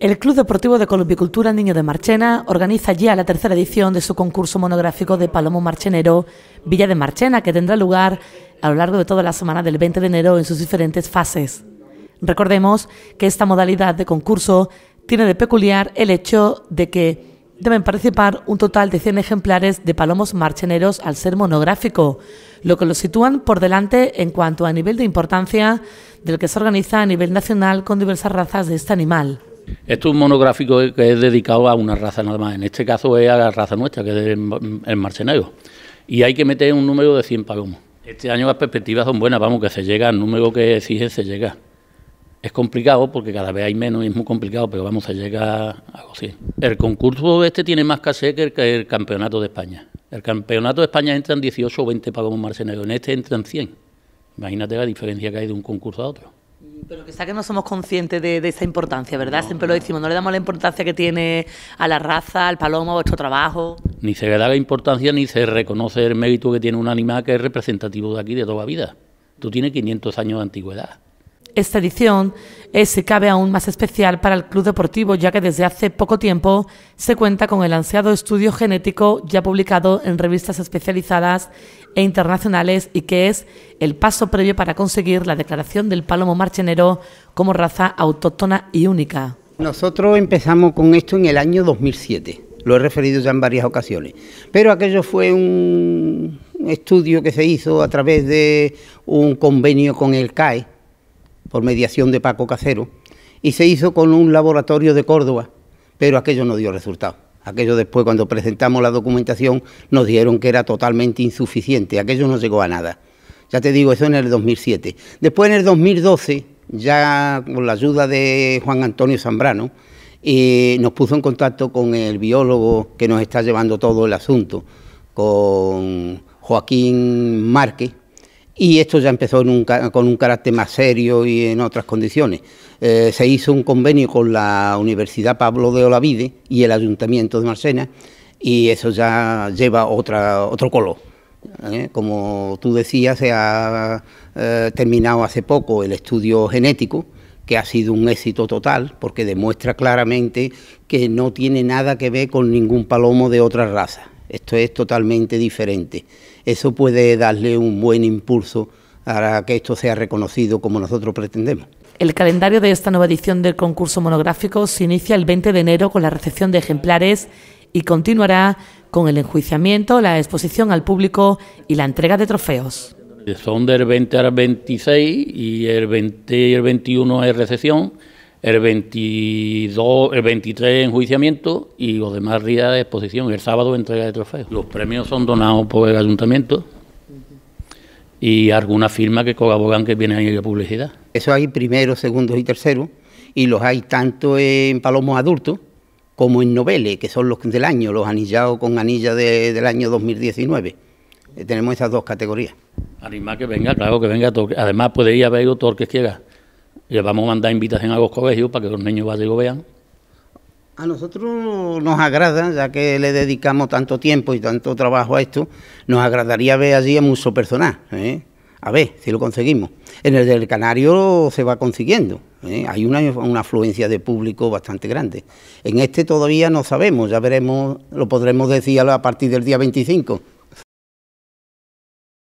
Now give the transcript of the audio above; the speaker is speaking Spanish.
El Club Deportivo de Columbicultura Niño de Marchena organiza ya la tercera edición de su concurso monográfico de Palomo Marchenero Villa de Marchena, que tendrá lugar a lo largo de toda la semana del 20 de enero en sus diferentes fases. Recordemos que esta modalidad de concurso tiene de peculiar el hecho de que deben participar un total de 100 ejemplares de palomos marcheneros al ser monográfico, lo que los sitúan por delante en cuanto a nivel de importancia del que se organiza a nivel nacional con diversas razas de este animal. Esto es un monográfico que es dedicado a una raza nada más. En este caso es a la raza nuestra, que es el, el Y hay que meter un número de 100 palomos. Este año las perspectivas son buenas, vamos, que se llega al número que exige, se llega. Es complicado porque cada vez hay menos y es muy complicado, pero vamos, se llega a algo El concurso este tiene más casé que el, campeonato de España. El campeonato de España entran 18 o 20 palomos marcenarios en este entran 100. Imagínate la diferencia que hay de un concurso a otro. Pero quizá que no somos conscientes de, esa importancia, ¿verdad? Siempre lo decimos, no le damos la importancia que tiene a la raza, al palomo, a vuestro trabajo. Ni se le da la importancia ni se reconoce el mérito que tiene un animal que es representativo de aquí de toda vida. Tú tienes 500 años de antigüedad. Esta edición es, cabe aún más especial para el Club Deportivo, ya que desde hace poco tiempo se cuenta con el ansiado estudio genético ya publicado en revistas especializadas e internacionales y que es el paso previo para conseguir la declaración del palomo marchenero como raza autóctona y única. Nosotros empezamos con esto en el año 2007, lo he referido ya en varias ocasiones, pero aquello fue un estudio que se hizo a través de un convenio con el CAE, por mediación de Paco Casero, y se hizo con un laboratorio de Córdoba, pero aquello no dio resultado Aquello después, cuando presentamos la documentación, nos dijeron que era totalmente insuficiente. Aquello no llegó a nada. Ya te digo, eso en el 2007. Después, en el 2012, ya con la ayuda de Juan Antonio Zambrano, eh, nos puso en contacto con el biólogo que nos está llevando todo el asunto, con Joaquín Márquez, y esto ya empezó con un carácter más serio y en otras condiciones. Eh, se hizo un convenio con la Universidad Pablo de Olavide y el Ayuntamiento de Marsena y eso ya lleva otro color. ¿eh? Como tú decías, se ha eh, terminado hace poco el estudio genético, que ha sido un éxito total, porque demuestra claramente que no tiene nada que ver con ningún palomo de otra raza. Esto es totalmente diferente. Eso puede darle un buen impulso para que esto sea reconocido como nosotros pretendemos. El calendario de esta nueva edición del concurso monográfico se inicia el 20 de enero con la recepción de ejemplares y continuará con el enjuiciamiento, la exposición al público y la entrega de trofeos. Son del 20 al 26 y el 20 y el 21 es recepción el 22, el 23 enjuiciamiento y los demás días de exposición. El sábado entrega de trofeos. Los premios son donados por el ayuntamiento y alguna firma que colaboran que vienen ahí de publicidad. Eso hay primero, segundo y tercero y los hay tanto en palomos adultos como en noveles, que son los del año, los anillados con anilla del año 2019. Eh, tenemos esas dos categorías. anima que venga, claro que venga. Además puede ir a ver todo que quiera ...le vamos a mandar invitación a los colegios para que los niños vayan y lo vean. A nosotros nos agrada, ya que le dedicamos tanto tiempo y tanto trabajo a esto, nos agradaría ver allí a mucho personal. ¿eh? A ver si lo conseguimos. En el del Canario se va consiguiendo. ¿eh? Hay una, una, afluencia de público bastante grande. En este todavía no sabemos, ya veremos, lo podremos decir a partir del día 25.